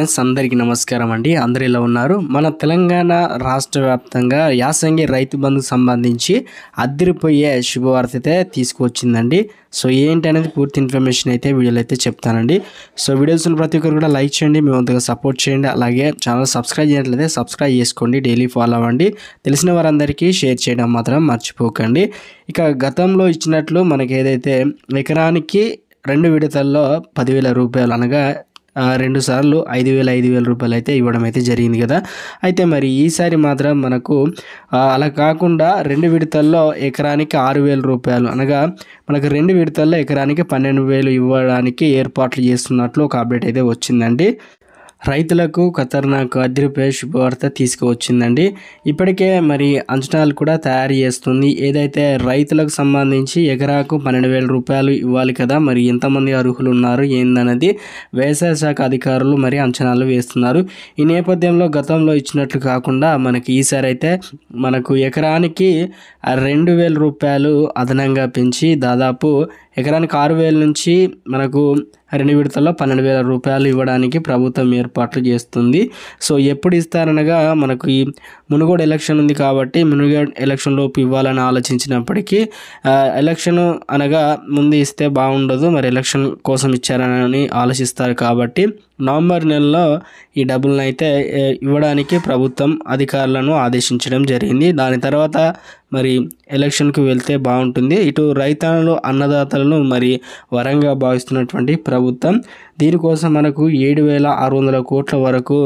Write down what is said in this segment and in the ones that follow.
friends అందరికి నమస్కారం అండి అందరు ఇలా ఉన్నారు మన తెలంగాణ రాష్ట్ర వ్యాప్తంగా యాసంగి రైతు బంధుకు సంబంధించి అద్దరిపోయే శుభవార్త అయితే తీసుకువచ్చిందండి సో ఏంటి అనేది పూర్తి ఇన్ఫర్మేషన్ అయితే వీడియోలో అయితే చెప్తానండి సో వీడియోస్ని ప్రతి ఒక్కరు కూడా లైక్ చేయండి మేము అంతగా సపోర్ట్ చేయండి అలాగే ఛానల్ సబ్స్క్రైబ్ చేయట్లయితే సబ్స్క్రైబ్ చేసుకోండి డైలీ ఫాలో అవ్వండి తెలిసిన వారందరికీ షేర్ చేయడం మాత్రం మర్చిపోకండి ఇక గతంలో ఇచ్చినట్లు మనకి ఏదైతే ఎకరానికి రెండు విడతల్లో పదివేల రూపాయలు అనగా రెండు సార్లు ఐదు వేల ఐదు వేల రూపాయలు అయితే ఇవ్వడం అయితే జరిగింది కదా అయితే మరి ఈసారి మాత్రం మనకు అలా కాకుండా రెండు విడతల్లో ఎకరానికి ఆరు వేల రూపాయలు అనగా మనకు రెండు విడతల్లో ఎకరానికి పన్నెండు వేలు ఇవ్వడానికి ఏర్పాట్లు చేస్తున్నట్లు ఒక అప్డేట్ అయితే వచ్చిందండి రైతులకు ఖతర్నాక్ అదిరిపేష్ శుభవార్త తీసుకువచ్చిందండి ఇప్పటికే మరి అంచనాలు కూడా తయారు చేస్తుంది ఏదైతే రైతులకు సంబంధించి ఎకరాకు పన్నెండు వేల రూపాయలు ఇవ్వాలి కదా మరి ఎంతమంది అర్హులు ఉన్నారు ఏందన్నది వ్యవసాయ శాఖ అధికారులు మరి అంచనాలు వేస్తున్నారు ఈ నేపథ్యంలో గతంలో ఇచ్చినట్లు కాకుండా మనకి ఈసారి అయితే మనకు ఎకరానికి రెండు వేల రూపాయలు అదనంగా పెంచి దాదాపు ఎకరానికి ఆరు వేల నుంచి మనకు రెండు విడతల్లో పన్నెండు వేల రూపాయలు ఇవ్వడానికి ప్రభుత్వం ఏర్పాట్లు చేస్తుంది సో ఎప్పుడు ఇస్తారనగా మనకు ఈ మునుగోడు ఎలక్షన్ ఉంది కాబట్టి మునుగోడు లోపు ఇవ్వాలని ఆలోచించినప్పటికీ ఎలక్షన్ అనగా ముందు ఇస్తే బాగుండదు మరి ఎలక్షన్ కోసం ఇచ్చారని ఆలోచిస్తారు కాబట్టి నవంబర్ నెలలో ఈ డబ్బులను అయితే ఇవ్వడానికి ప్రభుత్వం అధికారులను ఆదేశించడం జరిగింది దాని తర్వాత మరి ఎలక్షన్కు వెళ్తే బాగుంటుంది ఇటు రైతాంగులు అన్నదాతలను మరి వరంగా భావిస్తున్నటువంటి ప్రభుత్వం దీనికోసం మనకు ఏడు వేల ఆరు వందల కోట్ల వరకు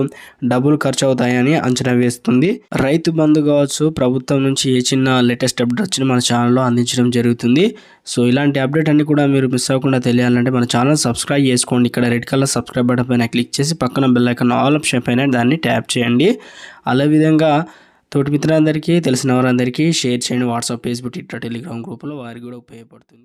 డబ్బులు ఖర్చు అవుతాయని అంచనా వేస్తుంది రైతు బంధు కావచ్చు ప్రభుత్వం నుంచి ఏ చిన్న లేటెస్ట్ అప్డేట్ వచ్చినా మన ఛానల్లో అందించడం జరుగుతుంది సో ఇలాంటి అప్డేట్ అన్ని కూడా మీరు మిస్ అవ్వకుండా తెలియాలంటే మన ఛానల్ సబ్స్క్రైబ్ చేసుకోండి ఇక్కడ రెడ్ కలర్ సబ్స్క్రైబ్ బటన్ పైన క్లిక్ చేసి పక్కన బెల్ ఐకన్ ఆల్ ఆప్షన్ పైన దాన్ని ట్యాప్ చేయండి అలా విధంగా తోటి మిత్రులందరికీ తెలిసిన వారందరికీ షేర్ చేయండి వాట్సాప్ ఫేస్బుక్ ట్విట్టర్ టెలిగ్రామ్ గ్రూపులో వారికి కూడా ఉపయోగపడుతుంది